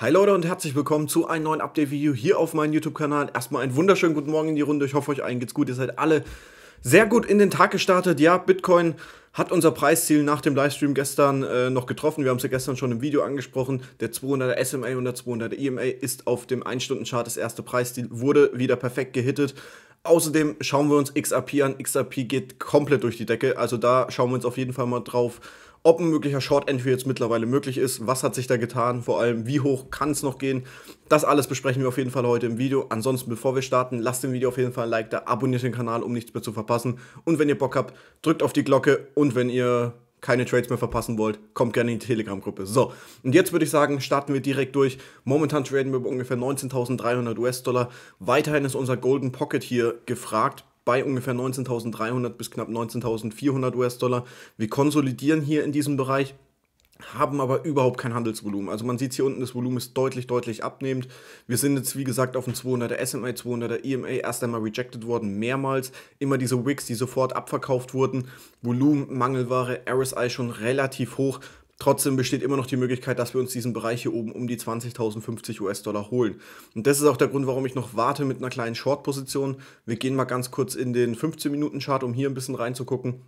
Hi Leute und herzlich willkommen zu einem neuen Update-Video hier auf meinem YouTube-Kanal. Erstmal einen wunderschönen guten Morgen in die Runde. Ich hoffe, euch allen geht's gut. Ihr seid alle sehr gut in den Tag gestartet. Ja, Bitcoin hat unser Preisziel nach dem Livestream gestern äh, noch getroffen. Wir haben es ja gestern schon im Video angesprochen. Der 200er SMA und der 200er EMA ist auf dem 1-Stunden-Chart. Das erste Preisziel wurde wieder perfekt gehittet. Außerdem schauen wir uns XRP an. XRP geht komplett durch die Decke. Also da schauen wir uns auf jeden Fall mal drauf ob ein möglicher Short Entry jetzt mittlerweile möglich ist, was hat sich da getan, vor allem wie hoch kann es noch gehen. Das alles besprechen wir auf jeden Fall heute im Video. Ansonsten, bevor wir starten, lasst dem Video auf jeden Fall ein Like da, abonniert den Kanal, um nichts mehr zu verpassen. Und wenn ihr Bock habt, drückt auf die Glocke und wenn ihr keine Trades mehr verpassen wollt, kommt gerne in die Telegram-Gruppe. So, und jetzt würde ich sagen, starten wir direkt durch. Momentan traden wir über ungefähr 19.300 US-Dollar. Weiterhin ist unser Golden Pocket hier gefragt bei ungefähr 19.300 bis knapp 19.400 US-Dollar. Wir konsolidieren hier in diesem Bereich, haben aber überhaupt kein Handelsvolumen. Also man sieht hier unten, das Volumen ist deutlich, deutlich abnehmend. Wir sind jetzt, wie gesagt, auf dem 200er SMA, 200er EMA erst einmal rejected worden, mehrmals. Immer diese Wicks, die sofort abverkauft wurden. Volumen, Mangelware, RSI schon relativ hoch. Trotzdem besteht immer noch die Möglichkeit, dass wir uns diesen Bereich hier oben um die 20.050 US-Dollar holen. Und das ist auch der Grund, warum ich noch warte mit einer kleinen Short-Position. Wir gehen mal ganz kurz in den 15-Minuten-Chart, um hier ein bisschen reinzugucken.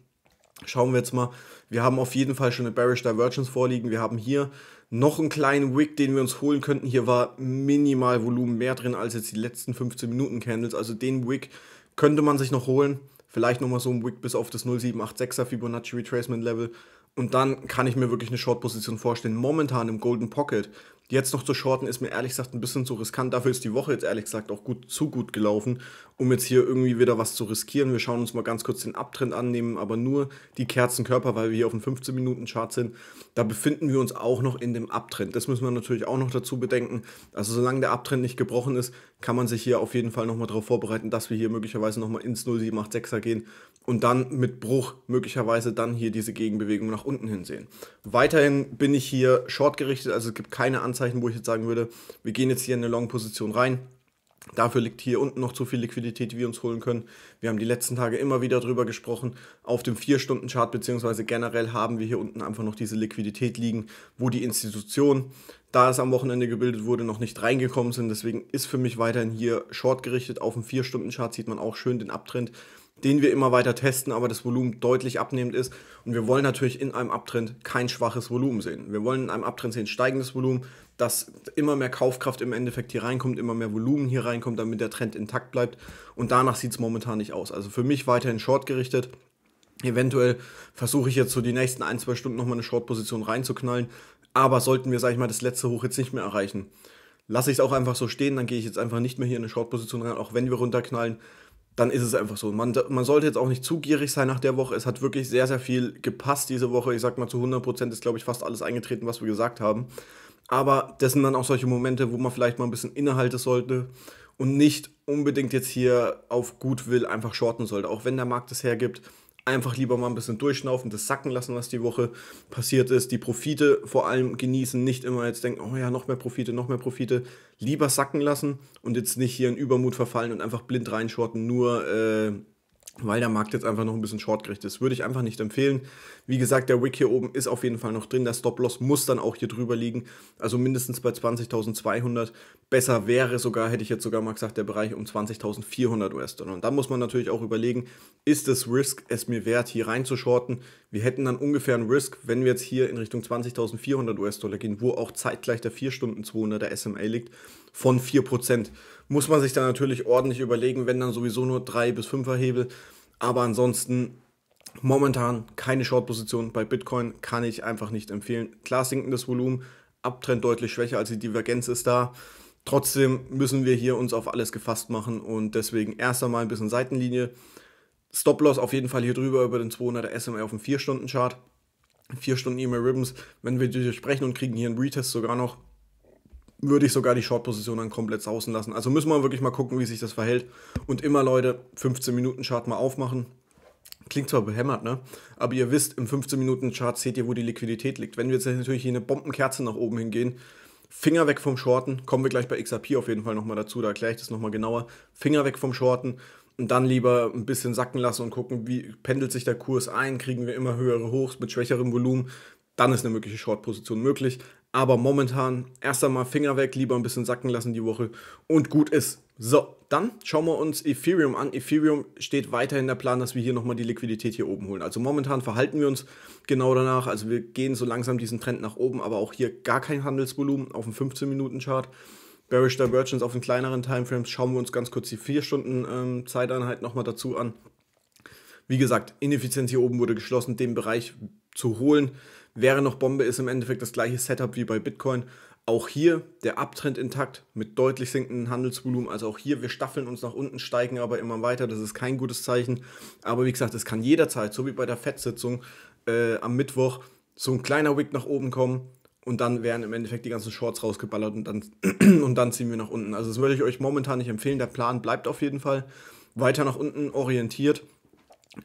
Schauen wir jetzt mal. Wir haben auf jeden Fall schon eine Bearish Divergence vorliegen. Wir haben hier noch einen kleinen Wick, den wir uns holen könnten. Hier war minimal Volumen mehr drin als jetzt die letzten 15 Minuten Candles. Also den Wick könnte man sich noch holen. Vielleicht nochmal so ein Wick bis auf das 0786er Fibonacci Retracement Level. Und dann kann ich mir wirklich eine Short-Position vorstellen. Momentan im Golden Pocket die jetzt noch zu shorten ist mir ehrlich gesagt ein bisschen zu riskant. Dafür ist die Woche jetzt ehrlich gesagt auch gut, zu gut gelaufen, um jetzt hier irgendwie wieder was zu riskieren. Wir schauen uns mal ganz kurz den Abtrend an, nehmen aber nur die Kerzenkörper, weil wir hier auf dem 15-Minuten-Chart sind. Da befinden wir uns auch noch in dem Abtrend. Das müssen wir natürlich auch noch dazu bedenken. Also solange der Abtrend nicht gebrochen ist, kann man sich hier auf jeden Fall nochmal darauf vorbereiten, dass wir hier möglicherweise nochmal ins 0786er gehen und dann mit Bruch möglicherweise dann hier diese Gegenbewegung nach unten hin sehen. Weiterhin bin ich hier short gerichtet, also es gibt keine Anzeige Anzeichen, wo ich jetzt sagen würde, wir gehen jetzt hier in eine Long-Position rein. Dafür liegt hier unten noch zu viel Liquidität, die wir uns holen können. Wir haben die letzten Tage immer wieder darüber gesprochen. Auf dem 4-Stunden-Chart beziehungsweise generell haben wir hier unten einfach noch diese Liquidität liegen, wo die Institutionen, da es am Wochenende gebildet wurde, noch nicht reingekommen sind. Deswegen ist für mich weiterhin hier Short gerichtet. Auf dem 4-Stunden-Chart sieht man auch schön den Abtrend den wir immer weiter testen, aber das Volumen deutlich abnehmend ist. Und wir wollen natürlich in einem Abtrend kein schwaches Volumen sehen. Wir wollen in einem Abtrend sehen steigendes Volumen, dass immer mehr Kaufkraft im Endeffekt hier reinkommt, immer mehr Volumen hier reinkommt, damit der Trend intakt bleibt. Und danach sieht es momentan nicht aus. Also für mich weiterhin short gerichtet. Eventuell versuche ich jetzt so die nächsten ein, zwei Stunden nochmal eine Short-Position reinzuknallen. Aber sollten wir, sag ich mal, das letzte Hoch jetzt nicht mehr erreichen, lasse ich es auch einfach so stehen, dann gehe ich jetzt einfach nicht mehr hier in eine Short-Position rein, auch wenn wir runterknallen, dann ist es einfach so. Man, man sollte jetzt auch nicht zu gierig sein nach der Woche. Es hat wirklich sehr, sehr viel gepasst diese Woche. Ich sag mal, zu 100 ist, glaube ich, fast alles eingetreten, was wir gesagt haben. Aber das sind dann auch solche Momente, wo man vielleicht mal ein bisschen innehalten sollte und nicht unbedingt jetzt hier auf gut will einfach shorten sollte. Auch wenn der Markt es hergibt, einfach lieber mal ein bisschen durchschnaufen, das sacken lassen, was die Woche passiert ist, die Profite vor allem genießen, nicht immer jetzt denken, oh ja, noch mehr Profite, noch mehr Profite, lieber sacken lassen und jetzt nicht hier in Übermut verfallen und einfach blind reinschorten, nur äh, weil der Markt jetzt einfach noch ein bisschen shortgerecht ist. Würde ich einfach nicht empfehlen. Wie gesagt, der Wick hier oben ist auf jeden Fall noch drin. Der Stop-Loss muss dann auch hier drüber liegen. Also mindestens bei 20.200. Besser wäre sogar, hätte ich jetzt sogar mal gesagt, der Bereich um 20.400 US-Dollar. Und da muss man natürlich auch überlegen, ist das Risk es mir wert, hier rein zu shorten? Wir hätten dann ungefähr einen Risk, wenn wir jetzt hier in Richtung 20.400 US-Dollar gehen, wo auch zeitgleich der 4-Stunden-200 der SMA liegt von 4%. Muss man sich dann natürlich ordentlich überlegen, wenn dann sowieso nur 3 bis 5er Hebel. Aber ansonsten momentan keine Short-Position bei Bitcoin, kann ich einfach nicht empfehlen. Klar sinkendes Volumen, Abtrend deutlich schwächer, als die Divergenz ist da. Trotzdem müssen wir hier uns auf alles gefasst machen und deswegen erst einmal ein bisschen Seitenlinie. Stop-Loss auf jeden Fall hier drüber über den 200er SMA auf dem 4-Stunden-Chart. 4 Stunden E-Mail Ribbons, wenn wir die durchbrechen und kriegen hier einen Retest sogar noch, würde ich sogar die Short-Position dann komplett sausen lassen. Also müssen wir wirklich mal gucken, wie sich das verhält. Und immer, Leute, 15 Minuten Chart mal aufmachen. Klingt zwar behämmert, ne? Aber ihr wisst, im 15-Minuten-Chart seht ihr, wo die Liquidität liegt. Wenn wir jetzt natürlich hier eine Bombenkerze nach oben hingehen, Finger weg vom Shorten, kommen wir gleich bei XRP auf jeden Fall nochmal dazu, da erkläre ich das nochmal genauer. Finger weg vom Shorten und dann lieber ein bisschen sacken lassen und gucken, wie pendelt sich der Kurs ein, kriegen wir immer höhere Hochs mit schwächerem Volumen, dann ist eine mögliche Short-Position möglich. Aber momentan erst einmal Finger weg, lieber ein bisschen sacken lassen die Woche und gut ist. So, dann schauen wir uns Ethereum an. Ethereum steht weiterhin der Plan, dass wir hier nochmal die Liquidität hier oben holen. Also momentan verhalten wir uns genau danach. Also wir gehen so langsam diesen Trend nach oben, aber auch hier gar kein Handelsvolumen auf dem 15-Minuten-Chart. Bearish Divergence auf den kleineren Timeframes schauen wir uns ganz kurz die 4-Stunden-Zeiteinheit ähm, nochmal dazu an. Wie gesagt, Ineffizienz hier oben wurde geschlossen, den Bereich zu holen. Wäre noch Bombe, ist im Endeffekt das gleiche Setup wie bei Bitcoin. Auch hier der Abtrend intakt mit deutlich sinkendem Handelsvolumen. Also auch hier, wir staffeln uns nach unten, steigen aber immer weiter. Das ist kein gutes Zeichen. Aber wie gesagt, es kann jederzeit, so wie bei der FED-Sitzung äh, am Mittwoch, so ein kleiner Wick nach oben kommen und dann werden im Endeffekt die ganzen Shorts rausgeballert und dann, und dann ziehen wir nach unten. Also das würde ich euch momentan nicht empfehlen. Der Plan bleibt auf jeden Fall weiter nach unten orientiert.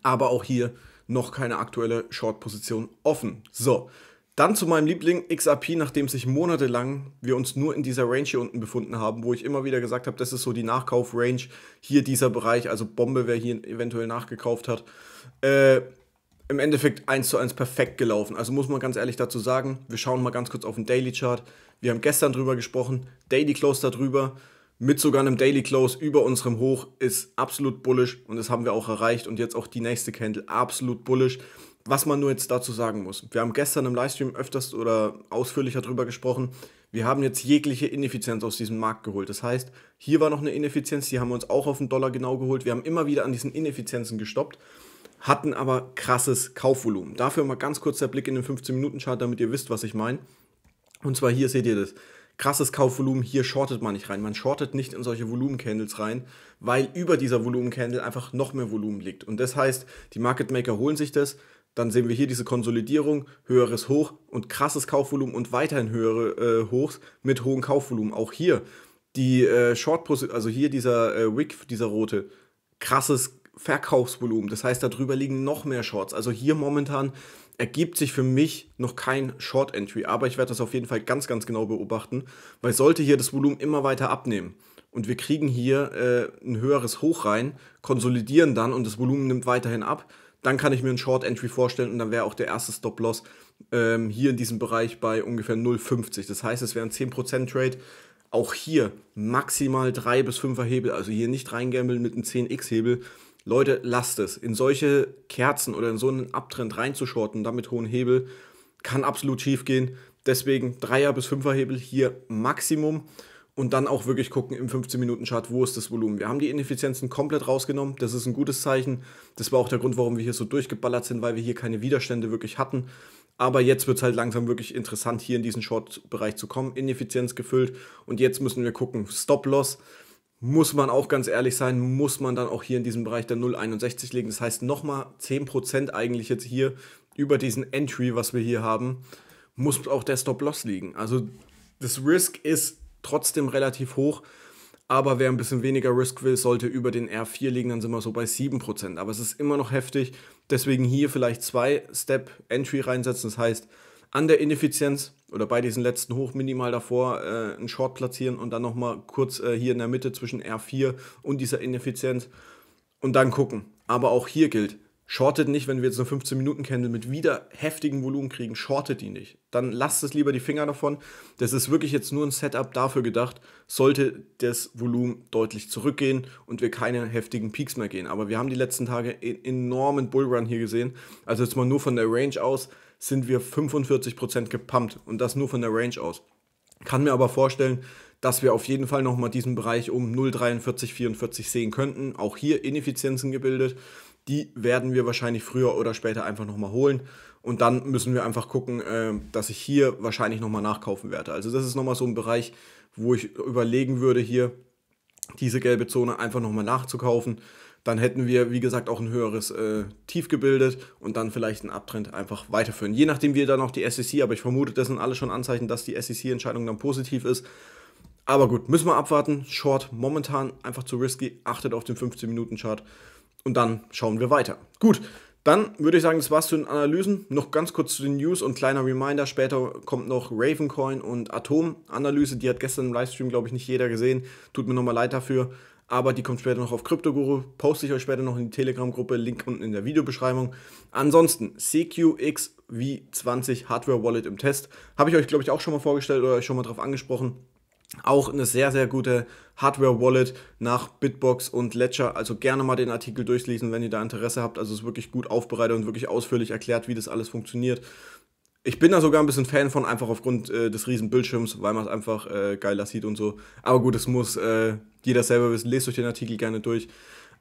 Aber auch hier noch keine aktuelle Short-Position offen. So, dann zu meinem Liebling XRP, nachdem sich monatelang wir uns nur in dieser Range hier unten befunden haben, wo ich immer wieder gesagt habe, das ist so die Nachkauf-Range, hier dieser Bereich, also Bombe, wer hier eventuell nachgekauft hat. Äh, im Endeffekt 1 zu 1 perfekt gelaufen. Also muss man ganz ehrlich dazu sagen, wir schauen mal ganz kurz auf den Daily Chart. Wir haben gestern drüber gesprochen, Daily Close darüber mit sogar einem Daily Close über unserem Hoch ist absolut bullisch und das haben wir auch erreicht und jetzt auch die nächste Candle absolut bullisch. Was man nur jetzt dazu sagen muss, wir haben gestern im Livestream öfters oder ausführlicher darüber gesprochen, wir haben jetzt jegliche Ineffizienz aus diesem Markt geholt. Das heißt, hier war noch eine Ineffizienz, die haben wir uns auch auf den Dollar genau geholt. Wir haben immer wieder an diesen Ineffizienzen gestoppt, hatten aber krasses Kaufvolumen. Dafür mal ganz kurz der Blick in den 15-Minuten-Chart, damit ihr wisst, was ich meine. Und zwar hier seht ihr das krasses Kaufvolumen, hier shortet man nicht rein. Man shortet nicht in solche Volumencandles rein, weil über dieser Volumencandle einfach noch mehr Volumen liegt. Und das heißt, die Market Maker holen sich das, dann sehen wir hier diese Konsolidierung, höheres Hoch und krasses Kaufvolumen und weiterhin höhere äh, Hochs mit hohem Kaufvolumen. Auch hier die äh, Short also hier dieser äh, Wick, dieser rote, krasses Verkaufsvolumen. Das heißt, darüber liegen noch mehr Shorts. Also hier momentan ergibt sich für mich noch kein Short Entry, aber ich werde das auf jeden Fall ganz, ganz genau beobachten, weil sollte hier das Volumen immer weiter abnehmen und wir kriegen hier äh, ein höheres Hoch rein, konsolidieren dann und das Volumen nimmt weiterhin ab, dann kann ich mir ein Short Entry vorstellen und dann wäre auch der erste Stop Loss ähm, hier in diesem Bereich bei ungefähr 0,50. Das heißt, es wäre ein 10% Trade. Auch hier maximal 3 bis 5er Hebel, also hier nicht reingambeln mit einem 10x Hebel, Leute, lasst es. In solche Kerzen oder in so einen Abtrend reinzuschorten, damit hohen Hebel, kann absolut schief gehen. Deswegen 3er bis 5er Hebel hier Maximum und dann auch wirklich gucken im 15-Minuten-Chart, wo ist das Volumen. Wir haben die Ineffizienzen komplett rausgenommen, das ist ein gutes Zeichen. Das war auch der Grund, warum wir hier so durchgeballert sind, weil wir hier keine Widerstände wirklich hatten. Aber jetzt wird es halt langsam wirklich interessant, hier in diesen Short-Bereich zu kommen. Ineffizienz gefüllt und jetzt müssen wir gucken, Stop-Loss muss man auch ganz ehrlich sein, muss man dann auch hier in diesem Bereich der 0,61 legen. Das heißt nochmal 10% eigentlich jetzt hier über diesen Entry, was wir hier haben, muss auch der Stop-Loss liegen. Also das Risk ist trotzdem relativ hoch, aber wer ein bisschen weniger Risk will, sollte über den R4 liegen, dann sind wir so bei 7%. Aber es ist immer noch heftig, deswegen hier vielleicht zwei Step-Entry reinsetzen, das heißt an der Ineffizienz oder bei diesen letzten Hoch minimal davor äh, einen Short platzieren und dann nochmal kurz äh, hier in der Mitte zwischen R4 und dieser Ineffizienz und dann gucken. Aber auch hier gilt, shortet nicht, wenn wir jetzt eine 15-Minuten-Candle mit wieder heftigem Volumen kriegen, shortet die nicht. Dann lasst es lieber die Finger davon. Das ist wirklich jetzt nur ein Setup dafür gedacht, sollte das Volumen deutlich zurückgehen und wir keine heftigen Peaks mehr gehen. Aber wir haben die letzten Tage einen enormen Bullrun hier gesehen. Also jetzt mal nur von der Range aus sind wir 45% gepumpt und das nur von der Range aus. Kann mir aber vorstellen, dass wir auf jeden Fall nochmal diesen Bereich um 0,43,44 sehen könnten. Auch hier Ineffizienzen gebildet. Die werden wir wahrscheinlich früher oder später einfach nochmal holen. Und dann müssen wir einfach gucken, äh, dass ich hier wahrscheinlich nochmal nachkaufen werde. Also das ist nochmal so ein Bereich, wo ich überlegen würde hier, diese gelbe Zone einfach nochmal nachzukaufen. Dann hätten wir, wie gesagt, auch ein höheres äh, Tief gebildet und dann vielleicht einen Abtrend einfach weiterführen. Je nachdem, wie dann auch die SEC, aber ich vermute, das sind alle schon Anzeichen, dass die SEC-Entscheidung dann positiv ist. Aber gut, müssen wir abwarten. Short momentan einfach zu risky. Achtet auf den 15-Minuten-Chart und dann schauen wir weiter. Gut, dann würde ich sagen, das war's zu den Analysen. Noch ganz kurz zu den News und kleiner Reminder: später kommt noch Ravencoin und Atom-Analyse. Die hat gestern im Livestream, glaube ich, nicht jeder gesehen. Tut mir nochmal leid dafür. Aber die kommt später noch auf Kryptoguru. Poste ich euch später noch in die Telegram-Gruppe. Link unten in der Videobeschreibung. Ansonsten CQX V20 Hardware Wallet im Test. Habe ich euch, glaube ich, auch schon mal vorgestellt oder euch schon mal drauf angesprochen. Auch eine sehr, sehr gute Hardware-Wallet nach Bitbox und Ledger. Also gerne mal den Artikel durchlesen, wenn ihr da Interesse habt. Also es ist wirklich gut aufbereitet und wirklich ausführlich erklärt, wie das alles funktioniert. Ich bin da sogar ein bisschen Fan von, einfach aufgrund äh, des riesen Bildschirms, weil man es einfach äh, geiler sieht und so. Aber gut, es muss äh, jeder selber wissen. Lest euch den Artikel gerne durch.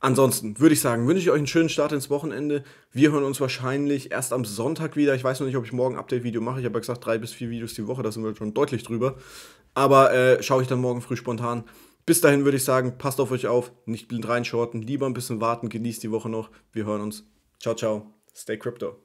Ansonsten würde ich sagen, wünsche ich euch einen schönen Start ins Wochenende. Wir hören uns wahrscheinlich erst am Sonntag wieder. Ich weiß noch nicht, ob ich morgen ein Update-Video mache. Ich habe ja gesagt, drei bis vier Videos die Woche, da sind wir schon deutlich drüber. Aber äh, schaue ich dann morgen früh spontan. Bis dahin würde ich sagen, passt auf euch auf, nicht blind reinschorten, lieber ein bisschen warten, genießt die Woche noch. Wir hören uns. Ciao, ciao. Stay Crypto.